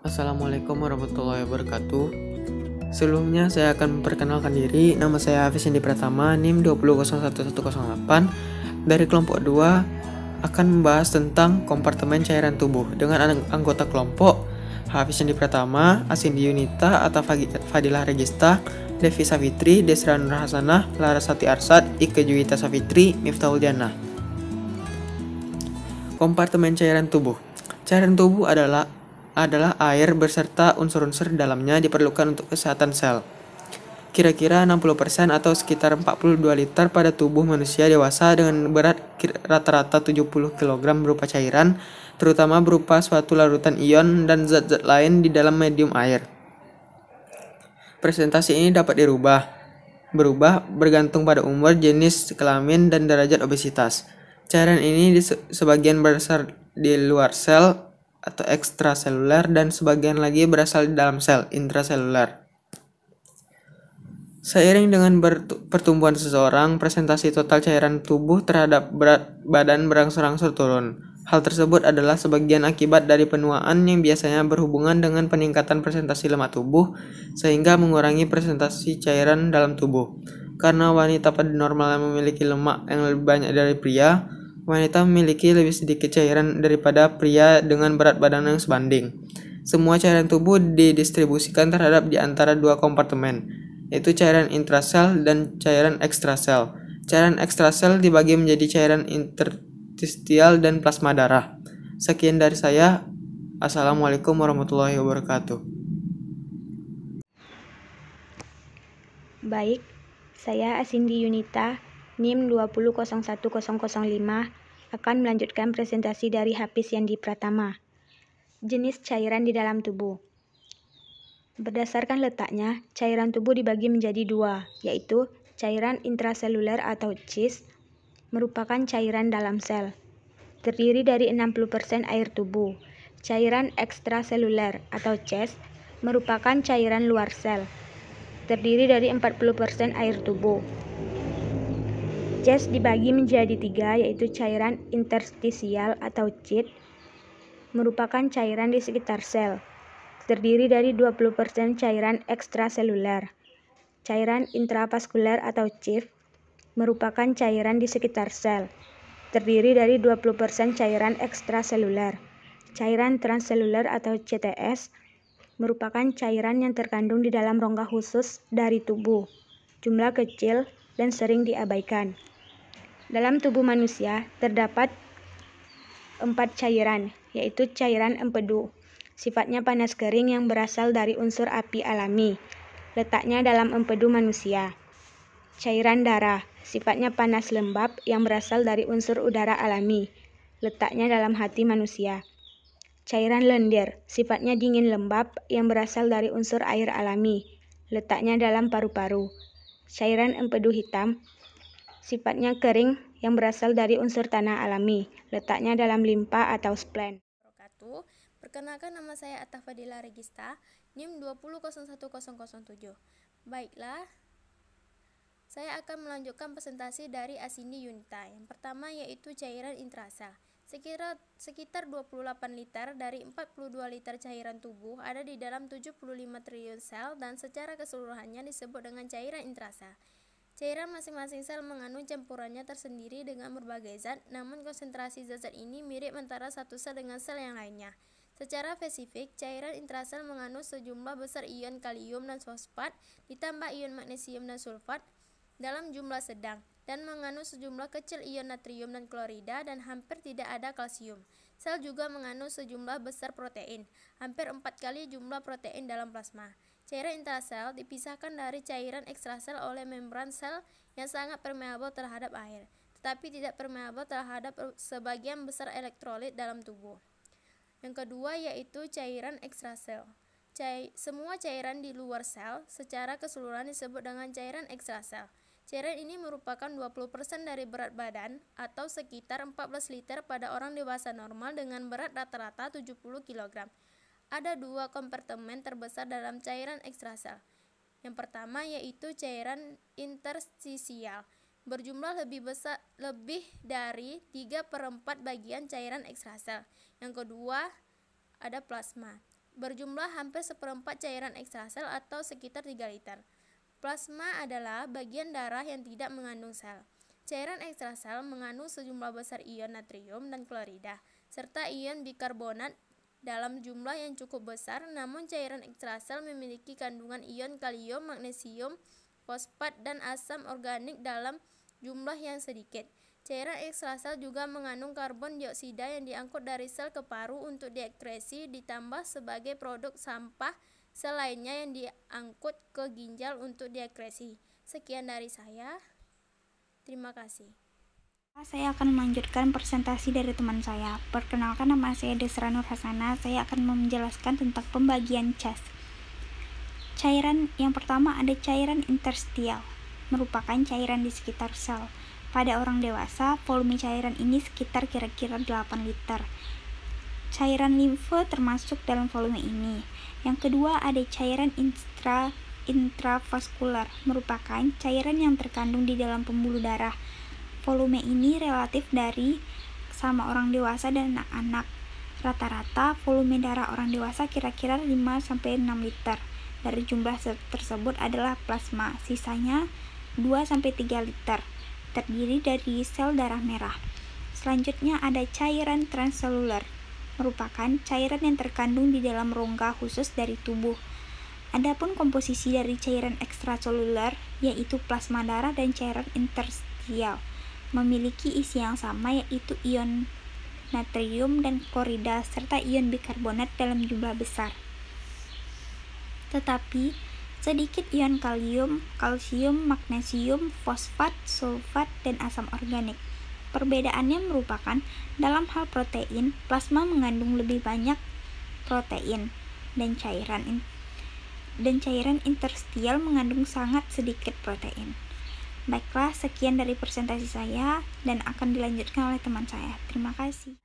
Assalamualaikum warahmatullahi wabarakatuh Sebelumnya saya akan memperkenalkan diri Nama saya Hafiz Indi Pratama NIM 2001108 Dari kelompok 2 Akan membahas tentang kompartemen cairan tubuh Dengan anggota kelompok Hafiz Indi Pratama, Asindi Yunita, atau Fadilah Regista, Devi Savitri, Desra Nur Hasanah, Sati Arsad, Ike Juwita Savitri, Miftahul Jana. Kompartemen cairan tubuh Cairan tubuh adalah adalah air beserta unsur-unsur dalamnya diperlukan untuk kesehatan sel. Kira-kira 60% atau sekitar 42 liter pada tubuh manusia dewasa dengan berat rata-rata 70 kg berupa cairan, terutama berupa suatu larutan ion dan zat-zat lain di dalam medium air. Presentasi ini dapat dirubah, berubah bergantung pada umur, jenis kelamin, dan derajat obesitas. Cairan ini sebagian besar di luar sel atau ekstraseluler dan sebagian lagi berasal di dalam sel intraseluler. Seiring dengan pertumbuhan seseorang, presentasi total cairan tubuh terhadap berat badan berangsur-angsur turun. Hal tersebut adalah sebagian akibat dari penuaan yang biasanya berhubungan dengan peningkatan presentasi lemak tubuh, sehingga mengurangi presentasi cairan dalam tubuh. Karena wanita pada normalnya memiliki lemak yang lebih banyak dari pria, Wanita memiliki lebih sedikit cairan daripada pria dengan berat badan yang sebanding. Semua cairan tubuh didistribusikan terhadap di antara dua kompartemen, yaitu cairan intrasel dan cairan ekstrasel. Cairan ekstrasel dibagi menjadi cairan interstitial dan plasma darah. Sekian dari saya. Assalamualaikum warahmatullahi wabarakatuh. Baik, saya Asindi Yunita, NIM 2001005 akan melanjutkan presentasi dari Hafiz Yandi Pratama. Jenis cairan di dalam tubuh Berdasarkan letaknya, cairan tubuh dibagi menjadi dua, yaitu cairan intraseluler atau CIS merupakan cairan dalam sel. Terdiri dari 60% air tubuh. Cairan ekstraseluler atau CES merupakan cairan luar sel. Terdiri dari 40% air tubuh. CES dibagi menjadi tiga, yaitu cairan interstisial atau CIT, merupakan cairan di sekitar sel, terdiri dari 20% cairan ekstraseluler. Cairan intravaskuler atau CIF merupakan cairan di sekitar sel, terdiri dari 20% cairan ekstraseluler. Cairan transseluler atau CTS merupakan cairan yang terkandung di dalam rongga khusus dari tubuh. Jumlah kecil dan sering diabaikan. Dalam tubuh manusia terdapat empat cairan, yaitu cairan empedu. Sifatnya panas kering yang berasal dari unsur api alami. Letaknya dalam empedu manusia. Cairan darah, sifatnya panas lembab yang berasal dari unsur udara alami. Letaknya dalam hati manusia. Cairan lendir, sifatnya dingin lembab yang berasal dari unsur air alami. Letaknya dalam paru-paru. Cairan empedu hitam, sifatnya kering yang berasal dari unsur tanah alami, letaknya dalam limpa atau splen. Perkenalkan nama saya Atafadila Regista, NIM 2001007. Baiklah, saya akan melanjutkan presentasi dari asini Unita. Yang pertama yaitu cairan intrasa. Sekira, sekitar 28 liter dari 42 liter cairan tubuh ada di dalam 75 triliun sel dan secara keseluruhannya disebut dengan cairan intrasa. Cairan masing-masing sel mengandung campurannya tersendiri dengan berbagai zat, namun konsentrasi zat-zat ini mirip antara satu sel dengan sel yang lainnya. Secara spesifik, cairan intrasel mengandung sejumlah besar ion kalium dan fosfat, ditambah ion magnesium dan sulfat dalam jumlah sedang, dan mengandung sejumlah kecil ion natrium dan klorida dan hampir tidak ada kalsium. Sel juga mengandung sejumlah besar protein, hampir empat kali jumlah protein dalam plasma. Cairan intrasel dipisahkan dari cairan ekstrasel oleh membran sel yang sangat permeabel terhadap air, tetapi tidak permeabel terhadap e, sebagian besar elektrolit dalam tubuh. Yang kedua yaitu cairan ekstrasel. Cai semua cairan di luar sel secara keseluruhan disebut dengan cairan ekstrasel. Cairan ini merupakan 20% dari berat badan atau sekitar 14 liter pada orang dewasa normal dengan berat rata-rata 70 kg ada dua kompartemen terbesar dalam cairan ekstrasel. Yang pertama yaitu cairan interstisial, berjumlah lebih besar lebih dari 3 per 4 bagian cairan ekstrasel. Yang kedua ada plasma, berjumlah hampir seperempat cairan ekstrasel atau sekitar 3 liter. Plasma adalah bagian darah yang tidak mengandung sel. Cairan ekstrasel mengandung sejumlah besar ion natrium dan klorida, serta ion bikarbonat dalam jumlah yang cukup besar, namun cairan ekstrasel memiliki kandungan ion kalium, magnesium, fosfat, dan asam organik dalam jumlah yang sedikit. Cairan ekstrasel juga mengandung karbon dioksida yang diangkut dari sel ke paru untuk diekresi ditambah sebagai produk sampah selainnya yang diangkut ke ginjal untuk diekresi. Sekian dari saya. Terima kasih. Saya akan melanjutkan presentasi dari teman saya. Perkenalkan nama saya Desra Nur Hasana. Saya akan menjelaskan tentang pembagian CAS. Cairan yang pertama ada cairan interstial, merupakan cairan di sekitar sel. Pada orang dewasa, volume cairan ini sekitar kira-kira 8 liter. Cairan limfe termasuk dalam volume ini. Yang kedua ada cairan intra intravaskular, merupakan cairan yang terkandung di dalam pembuluh darah volume ini relatif dari sama orang dewasa dan anak-anak. Rata-rata volume darah orang dewasa kira-kira 5-6 liter. Dari jumlah tersebut adalah plasma, sisanya 2-3 liter, terdiri dari sel darah merah. Selanjutnya ada cairan transseluler, merupakan cairan yang terkandung di dalam rongga khusus dari tubuh. Adapun komposisi dari cairan ekstraseluler yaitu plasma darah dan cairan interstitial memiliki isi yang sama yaitu ion natrium dan klorida serta ion bikarbonat dalam jumlah besar. Tetapi, sedikit ion kalium, kalsium, magnesium, fosfat, sulfat, dan asam organik. Perbedaannya merupakan dalam hal protein, plasma mengandung lebih banyak protein dan cairan dan cairan interstial mengandung sangat sedikit protein. Baiklah, sekian dari presentasi saya dan akan dilanjutkan oleh teman saya. Terima kasih.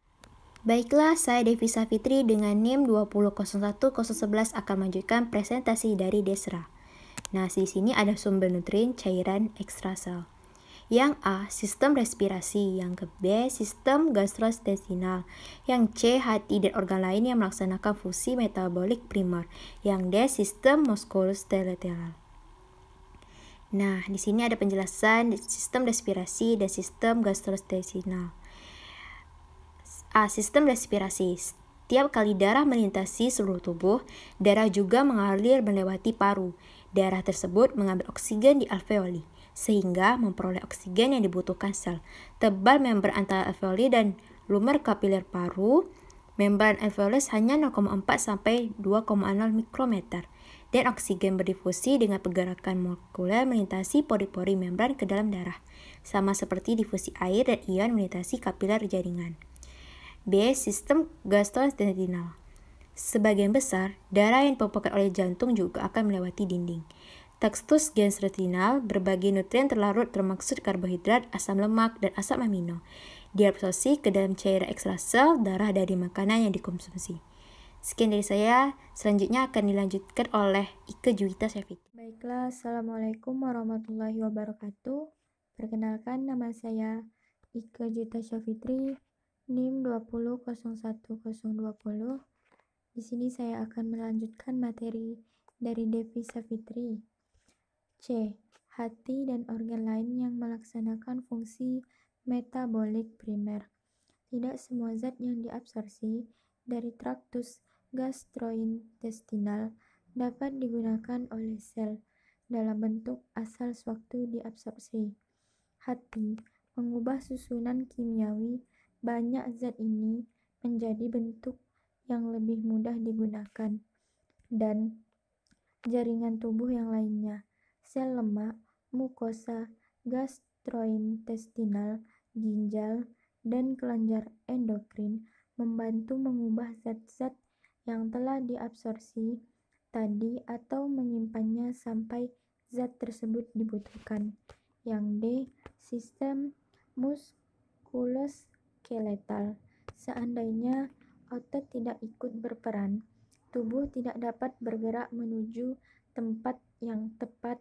Baiklah, saya Devi Safitri dengan NIM 2001011 akan melanjutkan presentasi dari Desra. Nah, di sini ada sumber nutrien cairan ekstrasel. Yang A, sistem respirasi. Yang ke B, sistem gastrointestinal. Yang C, hati dan organ lain yang melaksanakan fungsi metabolik primer. Yang D, sistem muskuloskeletal. Nah, di sini ada penjelasan sistem respirasi dan sistem gastrointestinal. Ah, Sistem respirasi. Setiap kali darah melintasi seluruh tubuh, darah juga mengalir melewati paru. Darah tersebut mengambil oksigen di alveoli, sehingga memperoleh oksigen yang dibutuhkan sel. Tebal membran antara alveoli dan lumer kapiler paru, membran alveolus hanya 0,4 sampai 2,0 mikrometer dan oksigen berdifusi dengan pergerakan molekuler melintasi pori-pori membran ke dalam darah, sama seperti difusi air dan ion melintasi kapiler jaringan. B. Sistem gastrointestinal Sebagian besar, darah yang dipompakan oleh jantung juga akan melewati dinding. Tekstus gastrointestinal berbagi nutrien terlarut termaksud karbohidrat, asam lemak, dan asam amino. Diabsorpsi ke dalam cairan ekstrasel darah dari makanan yang dikonsumsi. Sekian dari saya, selanjutnya akan dilanjutkan oleh Ike Juwita Savitri. Baiklah, Assalamualaikum warahmatullahi wabarakatuh. Perkenalkan nama saya Ike Juwita Syafitri, NIM 2001020. Di sini saya akan melanjutkan materi dari Devi Savitri. C. Hati dan organ lain yang melaksanakan fungsi metabolik primer. Tidak semua zat yang diabsorpsi dari traktus gastrointestinal dapat digunakan oleh sel dalam bentuk asal sewaktu diabsorpsi. Hati mengubah susunan kimiawi banyak zat ini menjadi bentuk yang lebih mudah digunakan dan jaringan tubuh yang lainnya, sel lemak, mukosa, gastrointestinal, ginjal, dan kelenjar endokrin membantu mengubah zat-zat yang telah diabsorpsi tadi atau menyimpannya sampai zat tersebut dibutuhkan. Yang D. Sistem muskuloskeletal. Seandainya otot tidak ikut berperan, tubuh tidak dapat bergerak menuju tempat yang tepat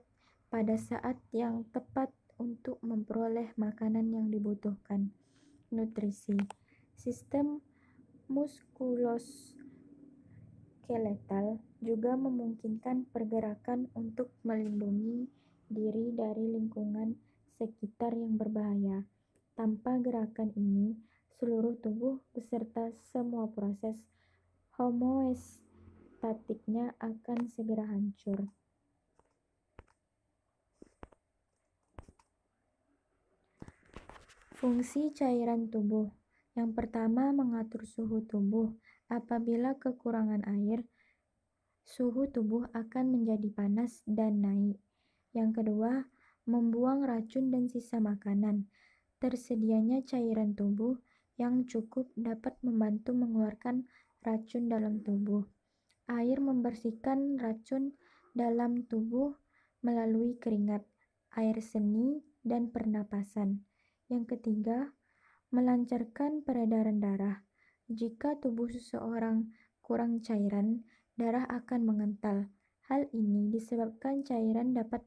pada saat yang tepat untuk memperoleh makanan yang dibutuhkan. Nutrisi. Sistem muskuloskeletal skeletal juga memungkinkan pergerakan untuk melindungi diri dari lingkungan sekitar yang berbahaya. Tanpa gerakan ini, seluruh tubuh beserta semua proses homoestatiknya akan segera hancur. Fungsi cairan tubuh yang pertama mengatur suhu tubuh Apabila kekurangan air, suhu tubuh akan menjadi panas dan naik. Yang kedua, membuang racun dan sisa makanan. Tersedianya cairan tubuh yang cukup dapat membantu mengeluarkan racun dalam tubuh. Air membersihkan racun dalam tubuh melalui keringat, air seni, dan pernapasan. Yang ketiga, melancarkan peredaran darah. Jika tubuh seseorang kurang cairan, darah akan mengental. Hal ini disebabkan cairan dapat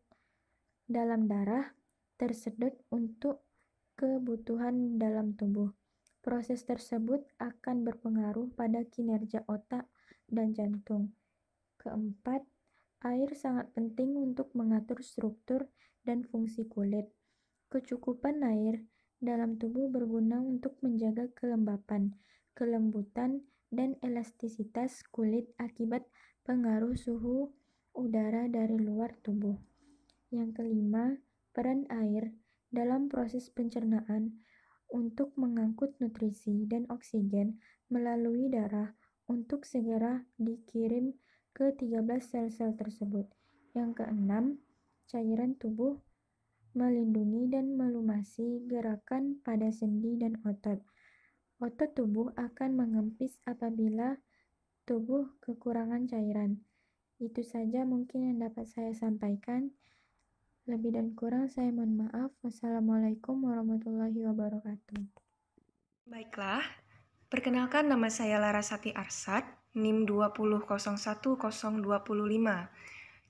dalam darah tersedot untuk kebutuhan dalam tubuh. Proses tersebut akan berpengaruh pada kinerja otak dan jantung. Keempat, air sangat penting untuk mengatur struktur dan fungsi kulit. Kecukupan air dalam tubuh berguna untuk menjaga kelembapan kelembutan, dan elastisitas kulit akibat pengaruh suhu udara dari luar tubuh. Yang kelima, peran air dalam proses pencernaan untuk mengangkut nutrisi dan oksigen melalui darah untuk segera dikirim ke 13 sel-sel tersebut. Yang keenam, cairan tubuh melindungi dan melumasi gerakan pada sendi dan otot. Otot tubuh akan mengempis apabila tubuh kekurangan cairan. Itu saja mungkin yang dapat saya sampaikan. Lebih dan kurang saya mohon maaf. Wassalamualaikum warahmatullahi wabarakatuh. Baiklah, perkenalkan nama saya Larasati Arsat, NIM 2001-025.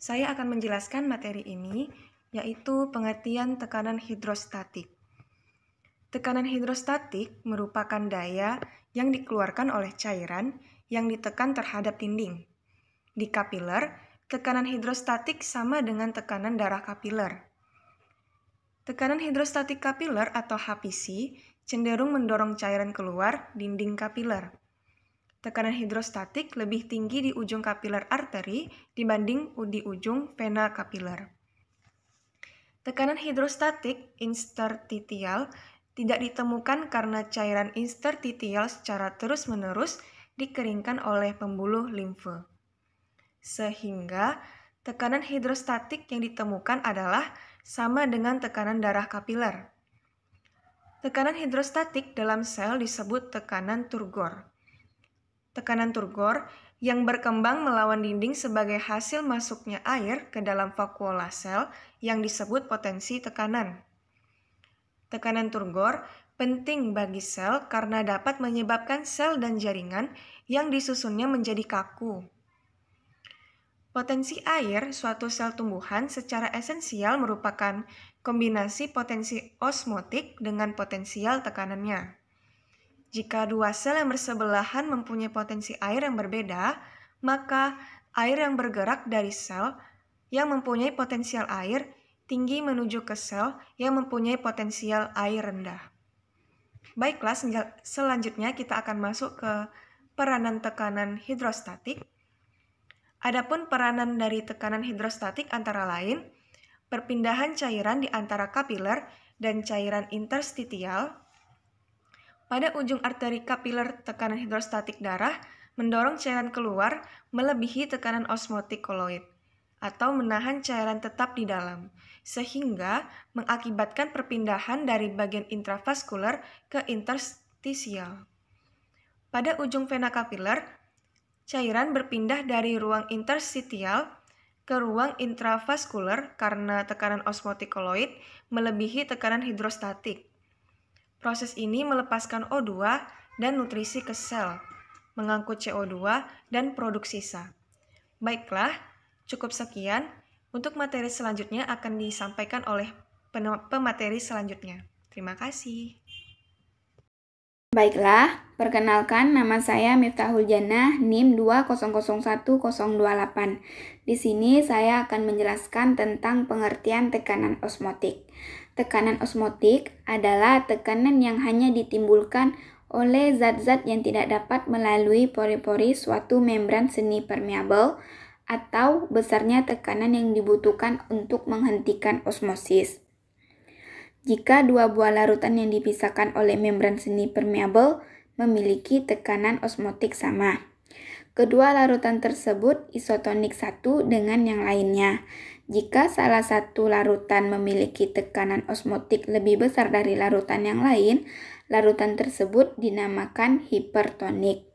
Saya akan menjelaskan materi ini, yaitu pengertian tekanan hidrostatik. Tekanan hidrostatik merupakan daya yang dikeluarkan oleh cairan yang ditekan terhadap dinding. Di kapiler, tekanan hidrostatik sama dengan tekanan darah kapiler. Tekanan hidrostatik kapiler atau HPC cenderung mendorong cairan keluar dinding kapiler. Tekanan hidrostatik lebih tinggi di ujung kapiler arteri dibanding di ujung vena kapiler. Tekanan hidrostatik interstitial tidak ditemukan karena cairan interstitial secara terus-menerus dikeringkan oleh pembuluh limfe. Sehingga tekanan hidrostatik yang ditemukan adalah sama dengan tekanan darah kapiler. Tekanan hidrostatik dalam sel disebut tekanan turgor. Tekanan turgor yang berkembang melawan dinding sebagai hasil masuknya air ke dalam vakuola sel yang disebut potensi tekanan. Tekanan turgor penting bagi sel karena dapat menyebabkan sel dan jaringan yang disusunnya menjadi kaku. Potensi air suatu sel tumbuhan secara esensial merupakan kombinasi potensi osmotik dengan potensial tekanannya. Jika dua sel yang bersebelahan mempunyai potensi air yang berbeda, maka air yang bergerak dari sel yang mempunyai potensial air tinggi menuju ke sel yang mempunyai potensial air rendah. Baiklah, selanjutnya kita akan masuk ke peranan tekanan hidrostatik. Adapun peranan dari tekanan hidrostatik antara lain perpindahan cairan di antara kapiler dan cairan interstitial. Pada ujung arteri kapiler, tekanan hidrostatik darah mendorong cairan keluar melebihi tekanan osmotik koloid atau menahan cairan tetap di dalam, sehingga mengakibatkan perpindahan dari bagian intravaskuler ke interstisial. Pada ujung vena kapiler, cairan berpindah dari ruang interstitial ke ruang intravaskuler karena tekanan osmotik koloid melebihi tekanan hidrostatik. Proses ini melepaskan O2 dan nutrisi ke sel, mengangkut CO2 dan produk sisa. Baiklah, Cukup sekian. Untuk materi selanjutnya akan disampaikan oleh pemateri selanjutnya. Terima kasih. Baiklah, perkenalkan nama saya Miftahul Jannah, NIM 2001028. Di sini saya akan menjelaskan tentang pengertian tekanan osmotik. Tekanan osmotik adalah tekanan yang hanya ditimbulkan oleh zat-zat yang tidak dapat melalui pori-pori suatu membran seni permeable atau besarnya tekanan yang dibutuhkan untuk menghentikan osmosis. Jika dua buah larutan yang dipisahkan oleh membran seni permeable memiliki tekanan osmotik sama. Kedua larutan tersebut isotonik satu dengan yang lainnya. Jika salah satu larutan memiliki tekanan osmotik lebih besar dari larutan yang lain, larutan tersebut dinamakan hipertonik.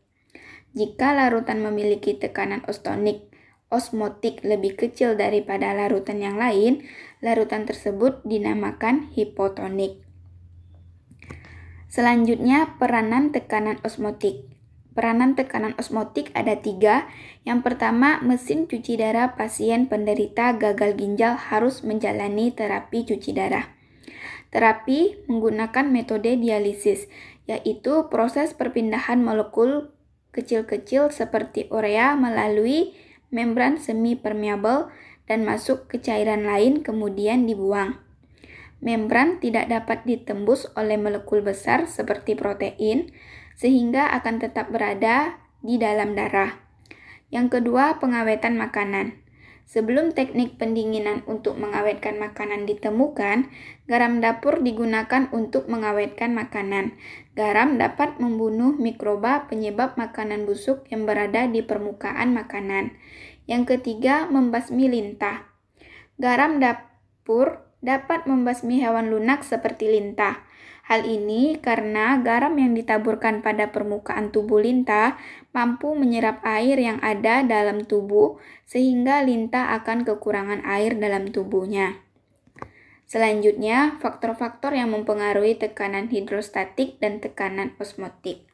Jika larutan memiliki tekanan ostonik osmotik lebih kecil daripada larutan yang lain, larutan tersebut dinamakan hipotonik. Selanjutnya, peranan tekanan osmotik. Peranan tekanan osmotik ada tiga. Yang pertama, mesin cuci darah pasien penderita gagal ginjal harus menjalani terapi cuci darah. Terapi menggunakan metode dialisis, yaitu proses perpindahan molekul kecil-kecil seperti urea melalui membran semi permeabel dan masuk ke cairan lain kemudian dibuang. Membran tidak dapat ditembus oleh molekul besar seperti protein, sehingga akan tetap berada di dalam darah. Yang kedua, pengawetan makanan. Sebelum teknik pendinginan untuk mengawetkan makanan ditemukan, garam dapur digunakan untuk mengawetkan makanan. Garam dapat membunuh mikroba penyebab makanan busuk yang berada di permukaan makanan. Yang ketiga, membasmi lintah. Garam dapur dapat membasmi hewan lunak seperti lintah. Hal ini karena garam yang ditaburkan pada permukaan tubuh lintah mampu menyerap air yang ada dalam tubuh sehingga lintah akan kekurangan air dalam tubuhnya. Selanjutnya, faktor-faktor yang mempengaruhi tekanan hidrostatik dan tekanan osmotik.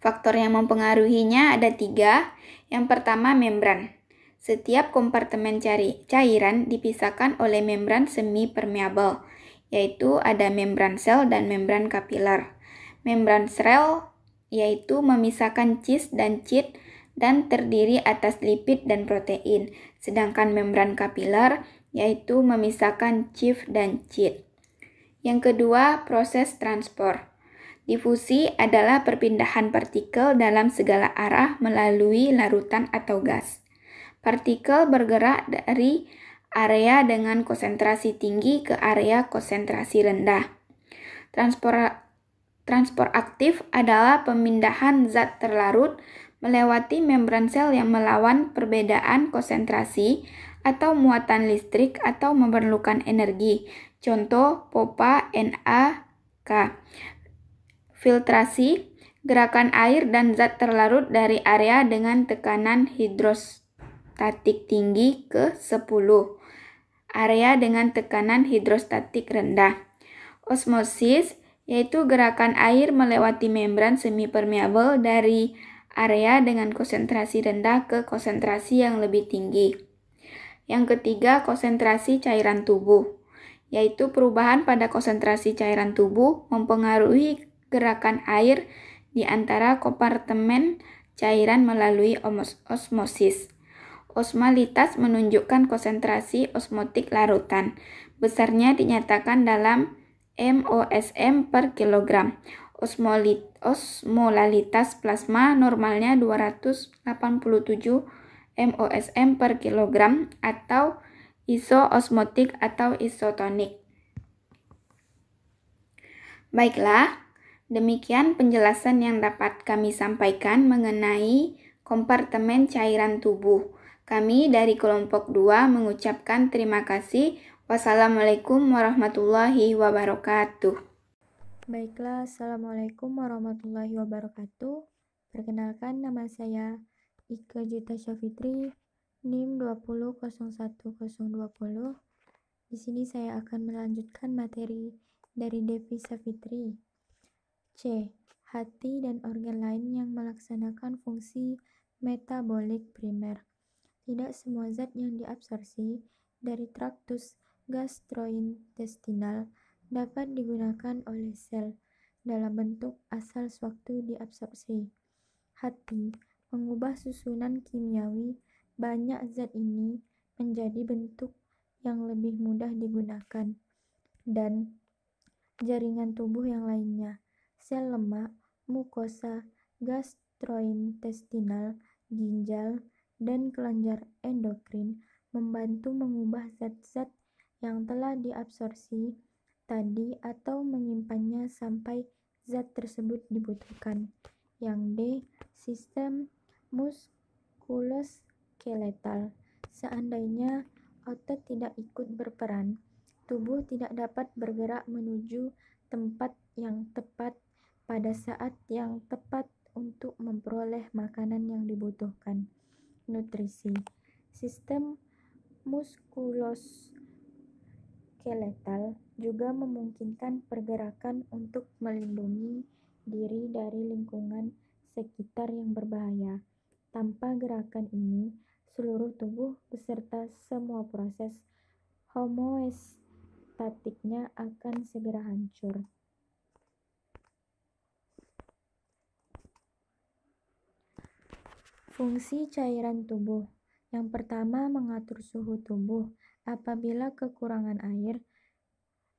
Faktor yang mempengaruhinya ada tiga. Yang pertama, membran. Setiap kompartemen cairan dipisahkan oleh membran semi permeabel, yaitu ada membran sel dan membran kapiler. Membran sel yaitu memisahkan cheese dan cheat dan terdiri atas lipid dan protein, sedangkan membran kapiler yaitu memisahkan chief dan cheat. Yang kedua, proses transport. Difusi adalah perpindahan partikel dalam segala arah melalui larutan atau gas. Partikel bergerak dari area dengan konsentrasi tinggi ke area konsentrasi rendah. Transpor Transport aktif adalah pemindahan zat terlarut melewati membran sel yang melawan perbedaan konsentrasi atau muatan listrik atau memerlukan energi. Contoh POPA NaK. Filtrasi gerakan air dan zat terlarut dari area dengan tekanan hidrostatik tinggi ke 10. Area dengan tekanan hidrostatik rendah. Osmosis yaitu gerakan air melewati membran semi permeabel dari area dengan konsentrasi rendah ke konsentrasi yang lebih tinggi. Yang ketiga, konsentrasi cairan tubuh, yaitu perubahan pada konsentrasi cairan tubuh mempengaruhi gerakan air di antara kompartemen cairan melalui osmosis. Osmalitas menunjukkan konsentrasi osmotik larutan. Besarnya dinyatakan dalam MOSM per kilogram. Osmolit, osmolalitas plasma normalnya 287 MOSM per kilogram atau isoosmotik atau isotonik. Baiklah, demikian penjelasan yang dapat kami sampaikan mengenai kompartemen cairan tubuh. Kami dari kelompok 2 mengucapkan terima kasih Wassalamualaikum warahmatullahi wabarakatuh. Baiklah, Assalamualaikum warahmatullahi wabarakatuh. Perkenalkan nama saya Ika Juta Syafitri, NIM 2001020. Di sini saya akan melanjutkan materi dari Devi Savitri. C. Hati dan organ lain yang melaksanakan fungsi metabolik primer. Tidak semua zat yang diabsorpsi dari traktus gastrointestinal dapat digunakan oleh sel dalam bentuk asal sewaktu diabsorpsi. Hati mengubah susunan kimiawi banyak zat ini menjadi bentuk yang lebih mudah digunakan dan jaringan tubuh yang lainnya, sel lemak, mukosa, gastrointestinal, ginjal, dan kelenjar endokrin membantu mengubah zat-zat yang telah diabsorpsi tadi atau menyimpannya sampai zat tersebut dibutuhkan. Yang D. Sistem muskuloskeletal. Seandainya otot tidak ikut berperan, tubuh tidak dapat bergerak menuju tempat yang tepat pada saat yang tepat untuk memperoleh makanan yang dibutuhkan. Nutrisi. Sistem muskuloskeletal skeletal juga memungkinkan pergerakan untuk melindungi diri dari lingkungan sekitar yang berbahaya. Tanpa gerakan ini, seluruh tubuh beserta semua proses homoestatiknya akan segera hancur. Fungsi cairan tubuh yang pertama mengatur suhu tubuh Apabila kekurangan air,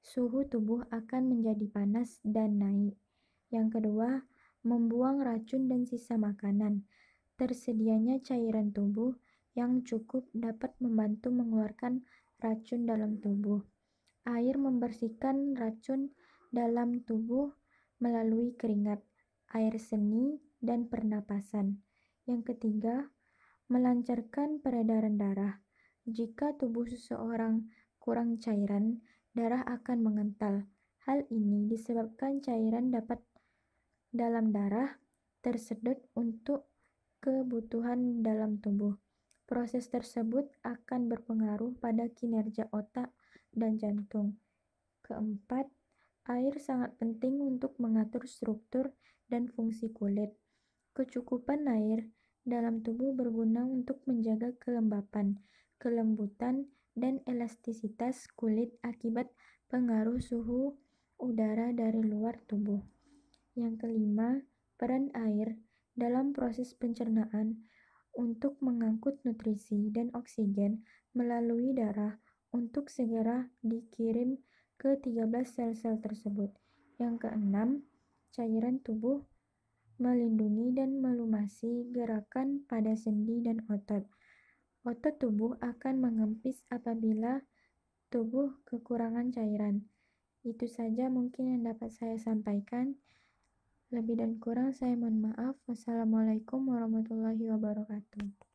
suhu tubuh akan menjadi panas dan naik. Yang kedua, membuang racun dan sisa makanan. Tersedianya cairan tubuh yang cukup dapat membantu mengeluarkan racun dalam tubuh. Air membersihkan racun dalam tubuh melalui keringat, air seni, dan pernapasan. Yang ketiga, melancarkan peredaran darah. Jika tubuh seseorang kurang cairan, darah akan mengental. Hal ini disebabkan cairan dapat dalam darah tersedot untuk kebutuhan dalam tubuh. Proses tersebut akan berpengaruh pada kinerja otak dan jantung. Keempat, air sangat penting untuk mengatur struktur dan fungsi kulit. Kecukupan air dalam tubuh berguna untuk menjaga kelembapan kelembutan, dan elastisitas kulit akibat pengaruh suhu udara dari luar tubuh. Yang kelima, peran air dalam proses pencernaan untuk mengangkut nutrisi dan oksigen melalui darah untuk segera dikirim ke 13 sel-sel tersebut. Yang keenam, cairan tubuh melindungi dan melumasi gerakan pada sendi dan otot. Otot tubuh akan mengempis apabila tubuh kekurangan cairan. Itu saja mungkin yang dapat saya sampaikan. Lebih dan kurang saya mohon maaf. Wassalamualaikum warahmatullahi wabarakatuh.